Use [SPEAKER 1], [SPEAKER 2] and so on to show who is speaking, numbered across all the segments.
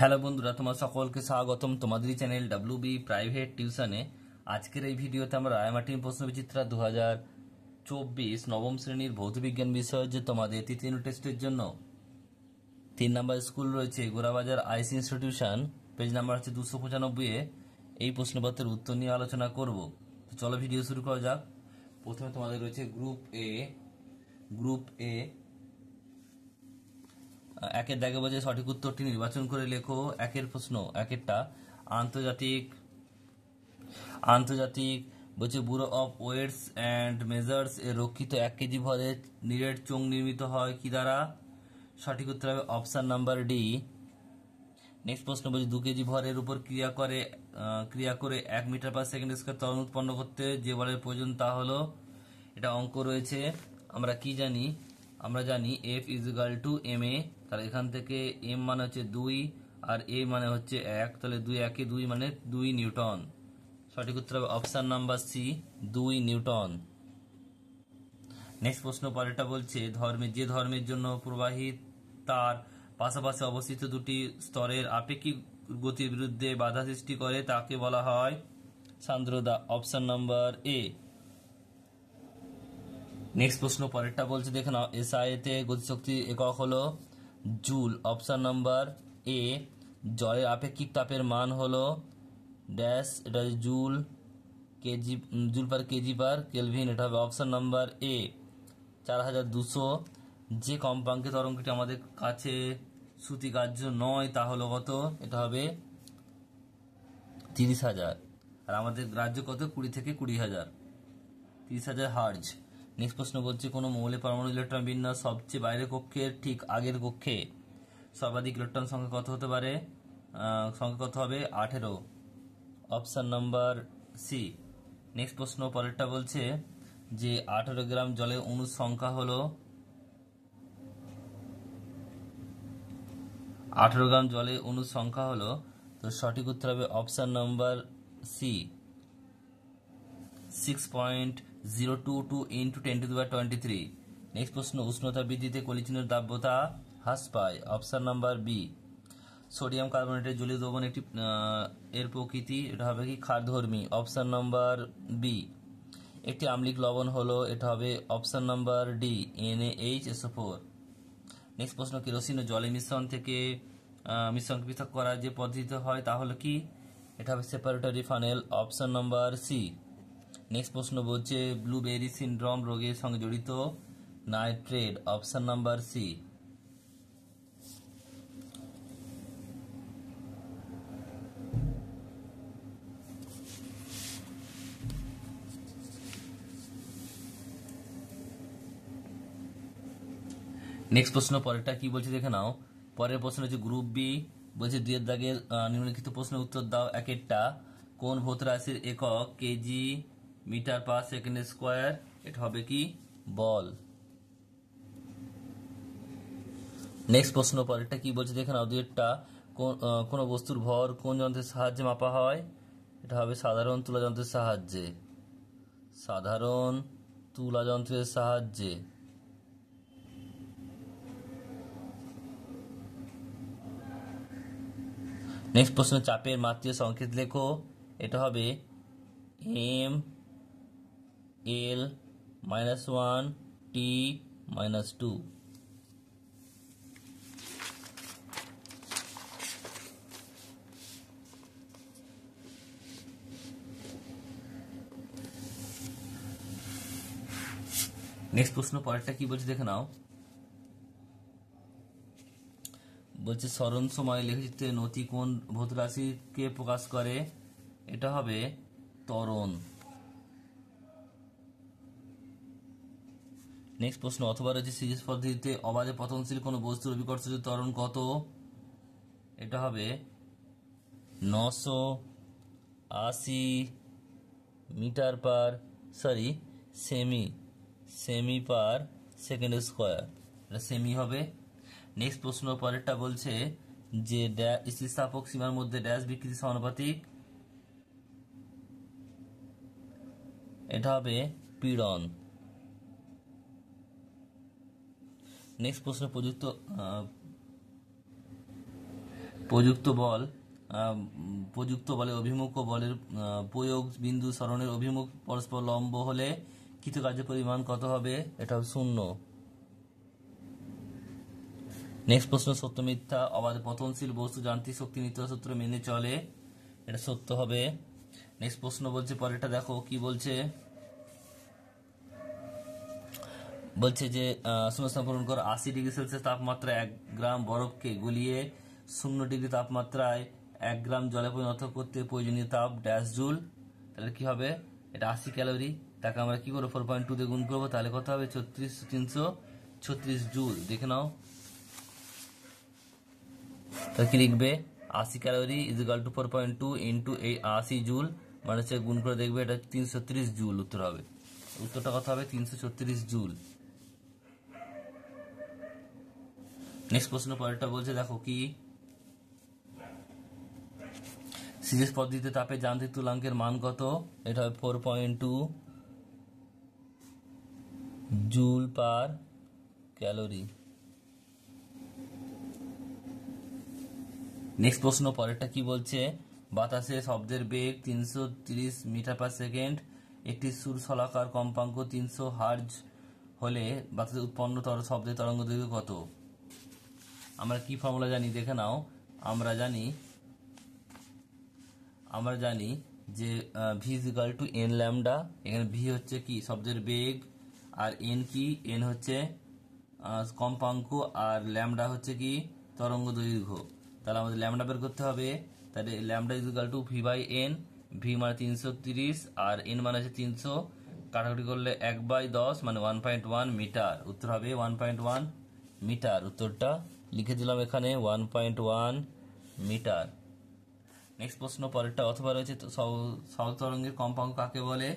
[SPEAKER 1] hello বন্ধুরা তোমার সকলকে স্বাগতম তোমাদেরই চ্যানেল ডাব্লিউ বি প্রাইভেট টিউশনে আজকের এই ভিডিওতে আমরা রায়মাটিম প্রশ্নবিচিত্রা দু হাজার চব্বিশ নবম শ্রেণীর ভৌতবিজ্ঞান বিষয়ের যে তোমাদের তৃতীয় টেস্টের জন্য তিন নাম্বার স্কুল রয়েছে গোড়াবাজার আইস ইনস্টিটিউশন পেজ নাম্বার হচ্ছে দুশো পঁচানব্বই এই প্রশ্নপত্রের উত্তর নিয়ে আলোচনা করব তো চলো ভিডিও শুরু করা যাক প্রথমে তোমাদের রয়েছে গ্রুপ এ গ্রুপ এ একের দাগে বাজে সঠিক উত্তরটি নির্বাচন করে লেখো একের প্রশ্ন একেরটা আন্তর্জাতিক আন্তর্জাতিক বলছে bureau of weights and measures এর রক্ষিত এক কেজি ভরের নিরেট চোং নির্মিত হয় কি দ্বারা সঠিক উত্তর হবে অপশান নাম্বার ডি নেক্সট প্রশ্ন বলছে দু কেজি ভরের উপর ক্রিয়া করে ক্রিয়া করে এক মিটার পার সেকেন্ড স্কোয়ার তরণ উৎপন্ন করতে যে বলের প্রয়োজন তা হলো এটা অঙ্ক রয়েছে আমরা কি জানি আমরা জানি F is equal to M A তাহলে এখান থেকে এম মানে হচ্ছে দুই আর এ মানে হচ্ছে এক তাহলে দুই একে দুই মানে দুই নিউটন সঠিক উত্তর হবে অপশান নাম্বার সি দুই নিউটন নেক্সট প্রশ্ন পরেরটা বলছে ধর্মে যে ধর্মের জন্য প্রবাহিত তার পাশাপাশি অবস্থিত দুটি স্তরের আপেক্ষিক গতির বিরুদ্ধে বাধা সৃষ্টি করে তাকে বলা হয় সান্দ্রদা অপশান নাম্বার এ নেক্সট প্রশ্ন পরেরটা বলছে দেখে নাও এসআইতে গতিশক্তি একক হলো জুল অপশান নাম্বার এ জলের আপেক্ষিক তাপের মান হলো ড্যাশ এটা joule kg joule per kg per kelvin এটা হবে অপশান নাম্বার এ চার হাজার দুশো যে কম্পাঙ্কে তরঙ্গটি আমাদের কাছে শ্রুতিকার্য নয় তা হলো কত এটা হবে তিরিশ হাজার আর আমাদের গ্রাহ্য কত কুড়ি থেকে কুড়ি হাজার তিরিশ হাজার হার্জ নেক্সট প্রশ্ন বলছে কোনো মৌলের পরমাণু ইলেকট্রন বিন্যাস সবচেয়ে বাইরের কক্ষের ঠিক আগের কক্ষে সর্বাধিক ইলেকট্রন সংখ্যা কত হতে পারে সংখ্যা কত হবে আঠেরো অপশান নাম্বার সি নেক্সট প্রশ্ন পরেরটা বলছে যে আঠেরো গ্রাম জলে অনু সংখ্যা হল আঠেরো গ্রাম জলে অনু সংখ্যা হলো তো সঠিক উত্তর হবে option number C six point zero two two into ten two দুবার টোয়েন্টি থ্রি নেক্সট প্রশ্ন উষ্ণতা বৃদ্ধিতে কলিচিনের দ্রাব্যতা হ্রাস পায় অপশান নাম্বার বি সোডিয়াম কার্বনেটের জলীয় দ্রবণ একটি এর প্রকৃতি এটা হবে কি ক্ষারধর্মী অপশান নাম্বার বি একটি আম্লিক লবণ হলো এটা হবে option number D N H SO four next প্রশ্ন কেরোসিন ও জলে মিশ্রণ থেকে মিশ্রণ পৃথক করার যে পদ্ধতি হয় তাহলে কি এটা হবে separatory funnel option number C next প্রশ্ন বলছে ব্লুবেরি সিনড্রোম রোগের সঙ্গে জড়িত nitrate option number C next প্রশ্ন পরেরটা কি বলছে দেখে নাও পরের প্রশ্ন হচ্ছে গ্রুপ বি বলছে দুয়ের দাগের নিম্নলিখিত প্রশ্নের উত্তর দাও এক একটা কোন ভৌত রাশির একক kg metre per second square এটা হবে কি বল নেক্সট প্রশ্ন পর এটা কি বলছে দেখে নাও দুয়েরটা কোনো বস্তুর ভর কোন যন্ত্রের সাহায্যে মাপা হয় এটা হবে সাধারণ তুলা যন্ত্রের সাহায্যে সাধারণ তুলা যন্ত্রের সাহায্যে নেক্সট প্রশ্ন চাপের মাত্রীয় সংকেত লেখো এটা হবে M l minus 1 t minus 2 next প্রশ্ন পরেরটা কি বলছে দেখে নাও বলছে স্মরণ সময় লেখচিত্রে নথি কোন ভৌত রাশিকে প্রকাশ করে এটা হবে তরণ নেক্সট প্রশ্ন অথবা রয়েছে সিরিজ পদ্ধতিতে অবাধে পতনশীল কোনো বস্তুর অভিকর্ষ ত্বরণ কত এটা হবে নশো আশি metre per sorry cm cm per second square এটা সেমি হবে নেক্সট প্রশ্ন পরেরটা বলছে যে স্থিতিস্থাপক সীমার মধ্যে ড্যাশ বিকৃতি সমানুপাতিক এটা হবে পীড়ন নেক্সট প্রশ্ন প্রযুক্ত প্রযুক্ত বল প্রযুক্ত বলে অভিমুখ ও বলের প্রয়োগ বিন্দু সরণের অভিমুখ পরস্পর লম্ব হলে কিছু কার্যের পরিমাণ কত হবে এটা শূন্য নেক্সট প্রশ্ন সত্য মিথ্যা অবাধ পতনশীল বস্তু যান্ত্রিক শক্তি নিত্যতা সূত্র মেনে চলে এটা সত্য হবে নেক্সট প্রশ্ন বলছে পরেরটা দেখো কি বলছে বলছে যে শূন্যস্থান পূরণ করো আশি ডিগ্রি সেলসিয়াস তাপমাত্রা এক গ্রাম বরফকে গুলিয়ে শূন্য ডিগ্রি তাপমাত্রায় এক গ্রাম জলে পরিণত করতে প্রয়োজনীয় তাপ ড্যাশ জুল তাহলে কি হবে এটা আশি ক্যালোরি তাকে আমরা কি করবো ফোর পয়েন্ট টু দিয়ে গুণ করবো তাহলে কত হবে ছত্রিশ তিনশো ছত্রিশ জুল দেখে নাও তাহলে কি লিখবে আশি calorie is equal to four point two into এই আশি জুল মানে হচ্ছে গুণ করে দেখবে এটা তিনশো জুল উত্তর হবে উত্তরটা কথা হবে তিনশো জুল নেক্সট প্রশ্ন পরেরটা বলছে দেখো কি সিরিজ পদ্ধতিতে তাপে যান্ত্রিক তুলাঙ্কের মান কত এটা four point two joule per calorie next প্রশ্ন পরেরটা কি বলছে বাতাসে শব্দের বেগ তিনশো তিরিশ মিটার পার সেকেন্ড একটি সুর সলাকার কম্পাঙ্ক তিনশো হার্জ হলে বাতাসে উৎপন্ন তর শব্দের তরঙ্গ দৈর্ঘ্য কত আমরা কি ফর্মুলা জানি দেখে নাও আমরা জানি আমরা জানি যে V is equal to N lambda এখানে ভি হচ্ছে কি শব্দের বেগ আর এন কি এন হচ্ছে কম্পাঙ্ক আর ল্যামডা হচ্ছে কি তরঙ্গ দৈর্ঘ্য তাহলে আমাদের ল্যামডা বের করতে হবে তাহলে lambda is equal to V by N V মানে তিনশো তিরিশ আর এন মানে হচ্ছে তিনশো কাটাকুটি করলে এক বাই দশ মানে ওয়ান পয়েন্ট ওয়ান মিটার উত্তর হবে ওয়ান পয়েন্ট ওয়ান মিটার উত্তরটা লিখে দিলাম এখানে one point one metre next প্রশ্ন পরেরটা অথবা রয়েছে সল তরঙ্গের কম্পাঙ্ক কাকে বলে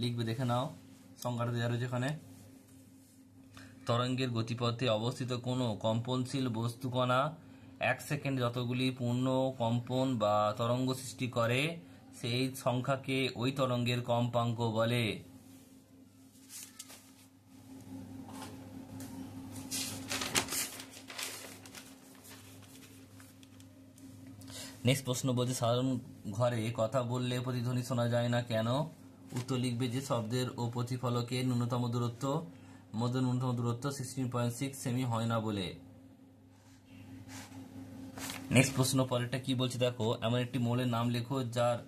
[SPEAKER 1] লিখবে দেখে নাও সংখ্যাটা দেওয়া রয়েছে এখানে তরঙ্গের গতিপথে অবস্থিত কোনো কম্পনশীল বস্তুকণা এক সেকেন্ড যতগুলি পূর্ণ কম্পন বা তরঙ্গ সৃষ্টি করে সেই সংখ্যাকে ওই তরঙ্গের কম্পাঙ্ক বলে নেক্সট প্রশ্ন বলছে সাধারণ ঘরে কথা বললে প্রতিধ্বনি শোনা যায় না কেন উত্তর লিখবে যে শব্দের ও প্রতিফলকের ন্যূনতম দূরত্ব মধ্যে ন্যূনতম দূরত্ব সিক্সটিন পয়েন্ট সিক্স সেমি হয় না বলে নেক্সট প্রশ্ন পরেরটা কি বলছে দেখো এমন একটি মৌলের নাম লেখো যার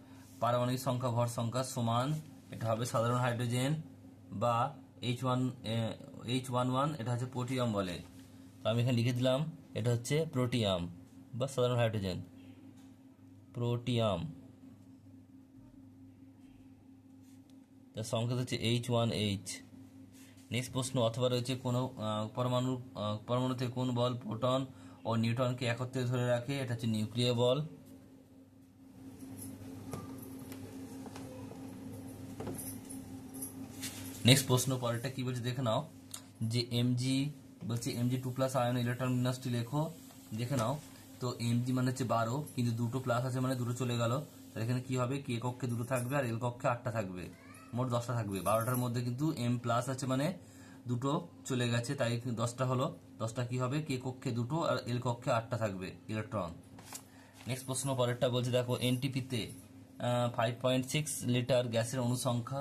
[SPEAKER 1] পারমাণবিক সংখ্যা ভর সংখ্যা সমান এটা হবে সাধারণ হাইড্রোজেন বা H one H one one এটা হচ্ছে প্রোটিয়াম বলে তো আমি এখানে লিখে দিলাম এটা হচ্ছে প্রোটিয়াম বা সাধারণ হাইড্রোজেন প্রোটিয়াম তার সংকেত হচ্ছে এইচ ওয়ান এইচ নেক্সট প্রশ্ন অথবা রয়েছে কোনো পরমাণু পরমাণুতে কোন বল প্রোটন ও নিউটনকে একত্রে ধরে রাখে এটা হচ্ছে নিউক্লিয় বল নেক্সট প্রশ্ন পরেরটা কি বলছে দেখে নাও যে এমজি বলছে Mg two plus ion electron বিন্যাসটি লেখো দেখে নাও তো এম জি মানে হচ্ছে বারো কিন্তু দুটো প্লাস আছে মানে দুটো চলে গেল তাহলে এখানে কি হবে কে কক্ষে দুটো থাকবে আর এল কক্ষে আটটা থাকবে মোট দশটা থাকবে বারোটার মধ্যে কিন্তু এম প্লাস আছে মানে দুটো চলে গেছে তাই দশটা হলো দশটা কি হবে কে কক্ষে দুটো আর এল কক্ষে আটটা থাকবে ইলেকট্রন নেক্সট প্রশ্ন পরেরটা বলছে দেখো এনটিপিতে ফাইভ পয়েন্ট সিক্স লিটার গ্যাসের অনুসংখ্যা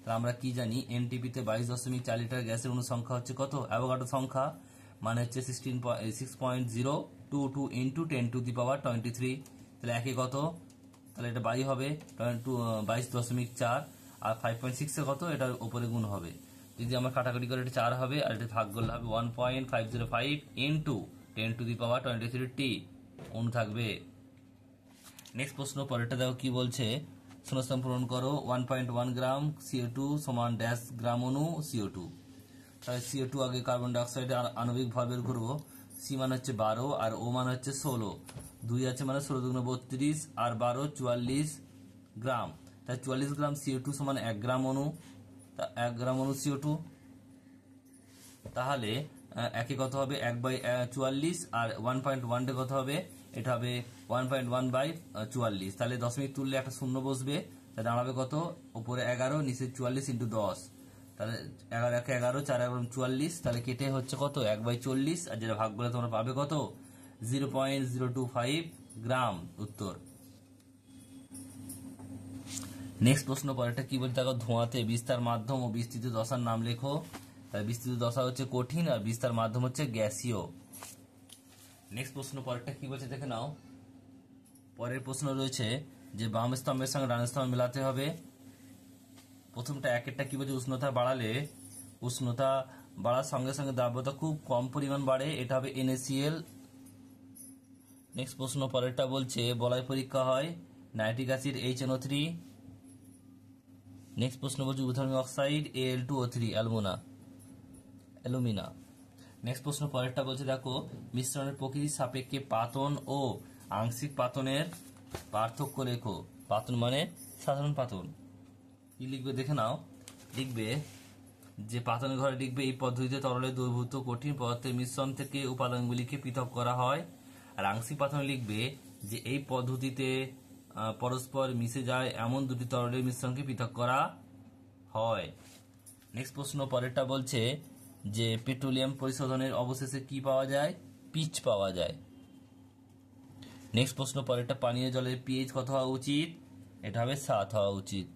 [SPEAKER 1] তাহলে আমরা কি জানি এনটিপিতে বাইশ দশমিক চার লিটার গ্যাসের অনুসংখ্যা হচ্ছে কত অ্যাভোগাডো সংখ্যা মানে হচ্ছে sixteen six point zero two two into ten to the power twenty three তাহলে একই কত তাহলে এটা বাড়ি হবে টু বাইশ দশমিক চার আর ফাইভ পয়েন্ট সিক্সে কত এটা ওপরে গুণ হবে যদি আমার কাটাকাটি করে এটা চার হবে আর এটা ভাগ করলে হবে one point five zero five into ten to the power twenty three টি অনু থাকবে নেক্সট প্রশ্ন পরেরটা দেখো কি বলছে শূন্যস্থান পূরণ করো one point one gram CO two সমান ড্যাশ গ্রাম অনু সিও টু তাহলে সিও টু আগে কার্বন ডাইঅক্সাইডের আণবিক ভরবের ঘুরবো সি মানে হচ্ছে বারো আর ও মানে হচ্ছে ষোলো দুই আছে মানে ষোলো দুগুণ বত্রিশ আর বারো চুয়াল্লিশ গ্রাম তাই চুয়াল্লিশ গ্রাম সিও টু সমান এক গ্রাম অনু তা এক গ্রাম অণু সিও টু তাহলে একে কত হবে এক বাই চুয়াল্লিশ আর ওয়ান পয়েন্ট ওয়ান ডে কত হবে এটা হবে ওয়ান পয়েন্ট ওয়ান বাই চুয়াল্লিশ তাহলে দশমিক তুললে একটা শূন্য বসবে তা দাঁড়াবে কত ওপরে এগারো নিচে চুয়াল্লিশ ইন্টু দশ তাহলে এগারো এক এগারো চার এগারো চুয়াল্লিশ তাহলে কেটে হচ্ছে কত এক বাই চল্লিশ আর যেটা ভাগ করলে তোমরা পাবে কত zero point zero two five gram উত্তর নেক্সট প্রশ্ন পরেরটা কি বলতে দেখো ধোঁয়াতে বিস্তার মাধ্যম ও বিস্তৃত দশার নাম লেখো তাহলে বিস্তৃত দশা হচ্ছে কঠিন আর বিস্তার মাধ্যম হচ্ছে গ্যাসীয় নেক্সট প্রশ্ন পরেরটা কি বলছে দেখে নাও পরের প্রশ্ন রয়েছে যে বাম স্তম্ভের সঙ্গে ডান স্তম্ভ মেলাতে হবে প্রথমটা এক একটা কি বলছে উষ্ণতা বাড়ালে উষ্ণতা বাড়ার সঙ্গে সঙ্গে দ্রাব্যতা খুব কম পরিমাণ বাড়ে এটা হবে এনএসিএল নেক্সট প্রশ্ন পরেরটা বলছে বলয় পরীক্ষা হয় nitric acid H NO three next প্রশ্ন বলছে উথার্মিক oxide A L two O three অ্যালমোনা অ্যালুমিনা নেক্সট প্রশ্ন পরেরটা বলছে দেখো মিশ্রণের প্রকৃতির সাপেক্ষে পাতন ও আংশিক পাতনের পার্থক্য লেখো পাতন মানে সাধারণ পাতন কি লিখবে দেখে নাও লিখবে যে পাতন ঘরে লিখবে এই পদ্ধতিতে তরলে দ্রবীভূত কঠিন পদার্থের মিশ্রণ থেকে উপাদানগুলিকে পৃথক করা হয় আর আংশিক পাতনে লিখবে যে এই পদ্ধতিতে পরস্পর মিশে যায় এমন দুটি তরলের মিশ্রণকে পৃথক করা হয় নেক্সট প্রশ্ন পরেরটা বলছে যে পেট্রোলিয়াম পরিশোধনের অবশেষে কি পাওয়া যায় পিচ পাওয়া যায় নেক্সট প্রশ্ন পরেরটা পানীয় জলের পিএইচ কত হওয়া উচিত এটা হবে সাত হওয়া উচিত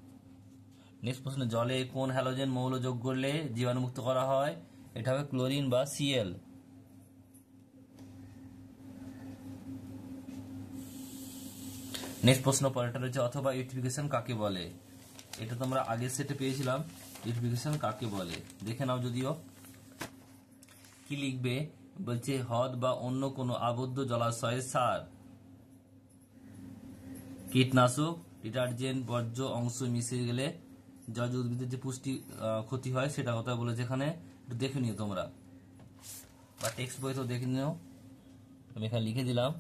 [SPEAKER 1] নেক্সট প্রশ্ন জলে কোন হ্যালোজেন মৌল যোগ করলে জীবাণুমুক্ত করা হয় এটা হবে ক্লোরিন বা সিএল নেক্সট প্রশ্ন পরেরটা রয়েছে অথবা ইউটিফিকেশন কাকে বলে এটা তোমরা আগের সেটে পেয়েছিলাম ইউটিফিকেশন কাকে বলে দেখে নাও যদিও কি লিখবে বলছে হ্রদ বা অন্য কোনো আবদ্ধ জলাশয়ের সার কীটনাশক ডিটারজেন্ট বর্জ্য অংশ মিশে গেলে জজ উদ্ভিদের যে পুষ্টি ক্ষতি হয় সেটা কথা বলে যেখানে একটু দেখে নিও তোমরা বা টেক্সট বই তো দেখে নিও আমি এখানে লিখে দিলাম